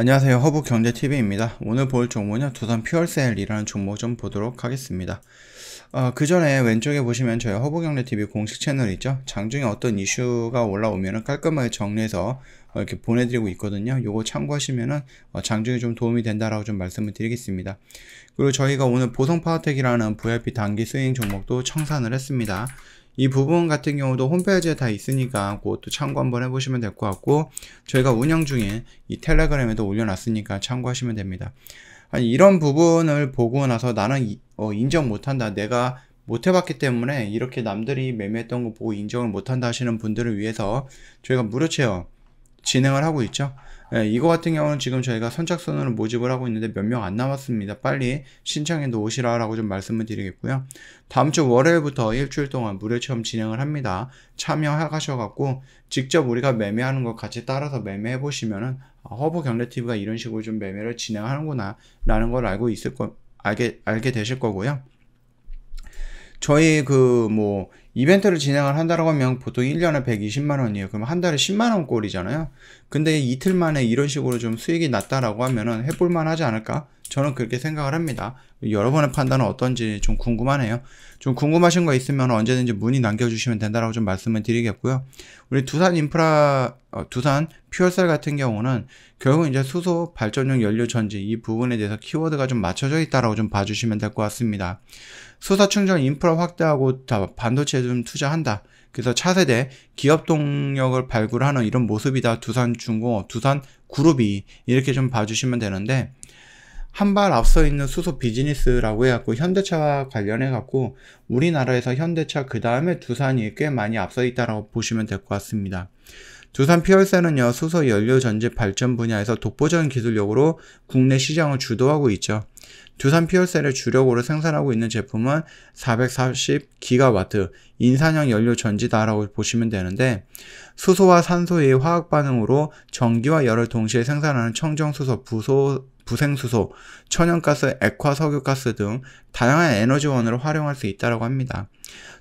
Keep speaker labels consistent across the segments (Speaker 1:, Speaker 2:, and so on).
Speaker 1: 안녕하세요 허브경제TV입니다. 오늘 볼 종목은 두산 퓨얼셀이라는 종목 좀 보도록 하겠습니다. 어, 그 전에 왼쪽에 보시면 저희 허브경제TV 공식 채널 있죠. 장중에 어떤 이슈가 올라오면 깔끔하게 정리해서 어, 이렇게 보내드리고 있거든요. 요거 참고하시면은 어, 장중에 좀 도움이 된다라고 좀 말씀을 드리겠습니다. 그리고 저희가 오늘 보성 파워텍이라는 VIP 단기 스윙 종목도 청산을 했습니다. 이 부분 같은 경우도 홈페이지에 다 있으니까 그것도 참고 한번 해보시면 될 것 같고 저희가 운영 중에 이 텔레그램에도 올려놨으니까 참고하시면 됩니다. 아니, 이런 부분을 보고 나서 나는 이, 어, 인정 못한다. 내가 못 해봤기 때문에 이렇게 남들이 매매했던 거 보고 인정을 못한다 하시는 분들을 위해서 저희가 무료 체험 진행을 하고 있죠. 예, 이거 같은 경우는 지금 저희가 선착순으로 모집을 하고 있는데 몇 명 안 남았습니다. 빨리 신청해 놓으시라라고 좀 말씀을 드리겠고요. 다음 주 월요일부터 일주일 동안 무료 체험 진행을 합니다. 참여하셔갖고 직접 우리가 매매하는 것 같이 따라서 매매해 보시면은 아, 허브 경례 TV가 이런 식으로 좀 매매를 진행하는구나라는 걸 알고 있을 거 알게 알게 되실 거고요. 저희 그뭐 이벤트를 진행을 한다고 라 하면 보통 1년에 120만원이에요. 그럼 한 달에 10만원 꼴이잖아요. 근데 이틀 만에 이런 식으로 좀 수익이 났다라고 하면은 해볼만 하지 않을까? 저는 그렇게 생각을 합니다. 여러분의 판단은 어떤지 좀 궁금하네요. 좀 궁금하신 거 있으면 언제든지 문의 남겨주시면 된다라고 좀 말씀을 드리겠고요. 우리 두산 인프라, 어, 두산 퓨얼셀 같은 경우는 결국 이제 수소 발전용 연료 전지 이 부분에 대해서 키워드가 좀 맞춰져 있다라고 좀 봐주시면 될 것 같습니다. 수소 충전 인프라 확대하고 반도체 차세좀 투자한다. 그래서 차세대 기업 동력을 발굴하는 이런 모습이다. 두산중공업, 두산그룹이 이렇게 좀 봐주시면 되는데 한발 앞서 있는 수소 비즈니스라고 해갖고 현대차와 관련해갖고 우리나라에서 현대차 그 다음에 두산이 꽤 많이 앞서 있다라고 보시면 될 것 같습니다. 두산 피얼셀는요 수소 연료 전지 발전 분야에서 독보적인 기술력으로 국내 시장을 주도하고 있죠. 두산 피어셀의 주력으로 생산하고 있는 제품은 440기가와트 인산형 연료 전지다라고 보시면 되는데 수소와 산소의 화학 반응으로 전기와 열을 동시에 생산하는 청정수소, 부소, 부생수소, 천연가스, 액화 석유가스 등 다양한 에너지원으로 활용할 수 있다고 합니다.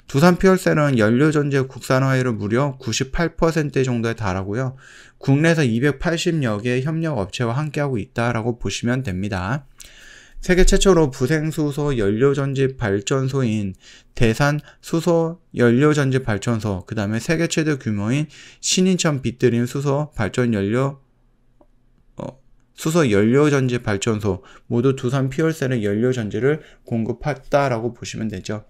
Speaker 1: 두산 피얼셀은 연료전지 국산화율을 무려 98% 정도에 달하고요. 국내에서 280여 개의 협력업체와 함께하고 있다라고 보시면 됩니다. 세계 최초로 부생수소 연료전지 발전소인 대산 수소 연료전지 발전소, 그 다음에 세계 최대 규모인 신인천 빛드림 수소 발전 연료 어, 수소 연료전지 발전소 모두 두산 피얼셀의 연료전지를 공급했다라고 보시면 되죠.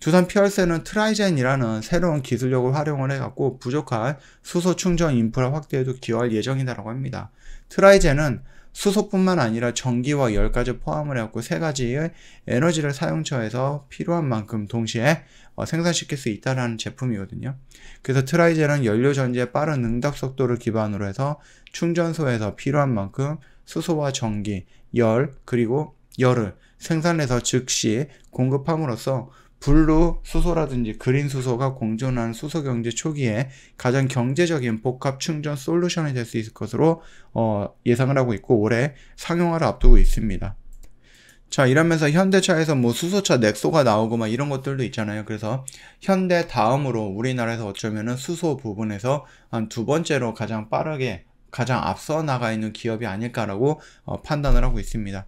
Speaker 1: 두산 피얼셀은 트라이젠이라는 새로운 기술력을 활용을 해갖고 부족한 수소 충전 인프라 확대에도 기여할 예정이다라고 합니다. 트라이젠은 수소뿐만 아니라 전기와 열까지 포함을 해갖고 세 가지의 에너지를 사용처에서 필요한 만큼 동시에 어, 생산시킬 수 있다라는 제품이거든요. 그래서 트라이젤은 연료 전지의 빠른 응답 속도를 기반으로 해서 충전소에서 필요한 만큼 수소와 전기, 열, 그리고 열을 생산해서 즉시 공급함으로써 블루 수소라든지 그린 수소가 공존한 수소 경제 초기에 가장 경제적인 복합 충전 솔루션이 될 수 있을 것으로 어, 예상을 하고 있고 올해 상용화를 앞두고 있습니다. 자 이러면서 현대차에서 뭐 수소차 넥소가 나오고 막 이런 것들도 있잖아요 그래서 현대 다음으로 우리나라에서 어쩌면은 수소 부분에서 한 두 번째로 가장 빠르게 가장 앞서 나가 있는 기업이 아닐까라고 어, 판단을 하고 있습니다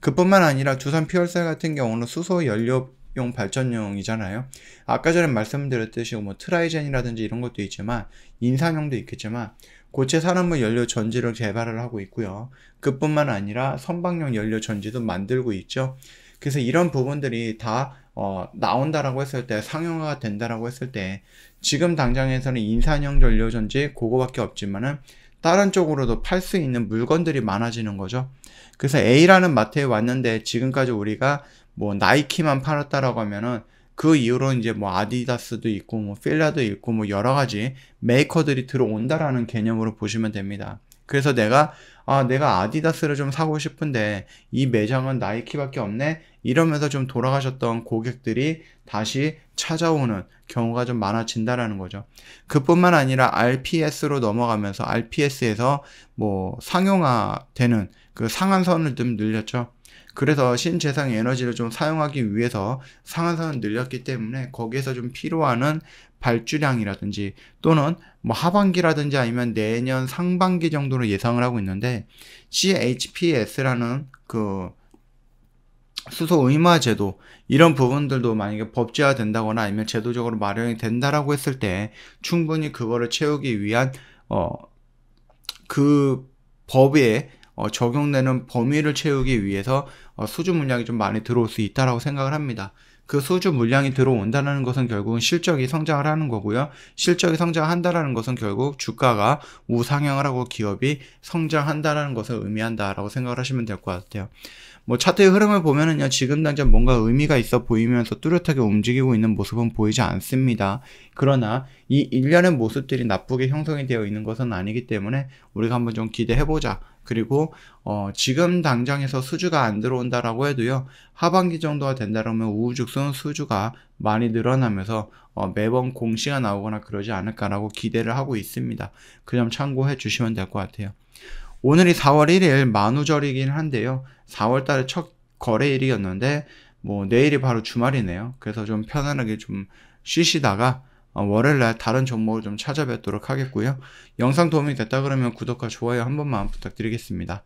Speaker 1: 그뿐만 아니라 두산 피얼셀 같은 경우는 수소 연료 용 발전용이잖아요. 아까 전에 말씀드렸듯이 뭐 트라이젠이라든지 이런 것도 있지만 인산형도 있겠지만 고체 산업물 연료 전지를 개발을 하고 있고요. 그뿐만 아니라 선박용 연료 전지도 만들고 있죠. 그래서 이런 부분들이 다 어, 나온다라고 했을 때 상용화가 된다라고 했을 때 지금 당장에서는 인산형 전료 전지 그거밖에 없지만은 다른 쪽으로도 팔 수 있는 물건들이 많아지는 거죠. 그래서 A라는 마트에 왔는데 지금까지 우리가 뭐 나이키만 팔았다라고 하면은 그 이후로 이제 뭐 아디다스도 있고 뭐 필라도 있고 뭐 여러 가지 메이커들이 들어온다라는 개념으로 보시면 됩니다. 그래서 내가 아 내가 아디다스를 좀 사고 싶은데 이 매장은 나이키밖에 없네 이러면서 좀 돌아가셨던 고객들이 다시 찾아오는 경우가 좀 많아진다라는 거죠. 그뿐만 아니라 RPS로 넘어가면서 RPS에서 뭐 상용화되는 그 상한선을 좀 늘렸죠. 그래서 신재생 에너지를 좀 사용하기 위해서 상한선을 늘렸기 때문에 거기에서 좀 필요하는 발주량이라든지 또는 뭐 하반기라든지 아니면 내년 상반기 정도로 예상을 하고 있는데 CHPS라는 그 수소 의무화 제도 이런 부분들도 만약에 법제화 된다거나 아니면 제도적으로 마련이 된다라고 했을 때 충분히 그거를 채우기 위한 어 그 법의 어, 적용되는 범위를 채우기 위해서 어, 수주 물량이 좀 많이 들어올 수 있다라고 생각을 합니다. 그 수주 물량이 들어온다는 것은 결국은 실적이 성장을 하는 거고요. 실적이 성장한다라는 것은 결국 주가가 우상향을 하고 기업이 성장한다라는 것을 의미한다라고 생각을 하시면 될 것 같아요. 뭐 차트의 흐름을 보면은요 지금 당장 뭔가 의미가 있어 보이면서 뚜렷하게 움직이고 있는 모습은 보이지 않습니다. 그러나 이 일련의 모습들이 나쁘게 형성이 되어 있는 것은 아니기 때문에 우리가 한번 좀 기대해 보자. 그리고 어, 지금 당장에서 수주가 안 들어온다라고 해도요 하반기 정도가 된다라면 우후죽순 수주가 많이 늘어나면서 어, 매번 공시가 나오거나 그러지 않을까라고 기대를 하고 있습니다. 그 점 참고해 주시면 될 것 같아요. 오늘이 4월 1일 만우절이긴 한데요. 4월 달에 첫 거래일이었는데 뭐 내일이 바로 주말이네요. 그래서 좀 편안하게 좀 쉬시다가 어, 월요일날 다른 종목을 좀 찾아뵙도록 하겠고요. 영상 도움이 됐다 그러면 구독과 좋아요 한 번만 부탁드리겠습니다.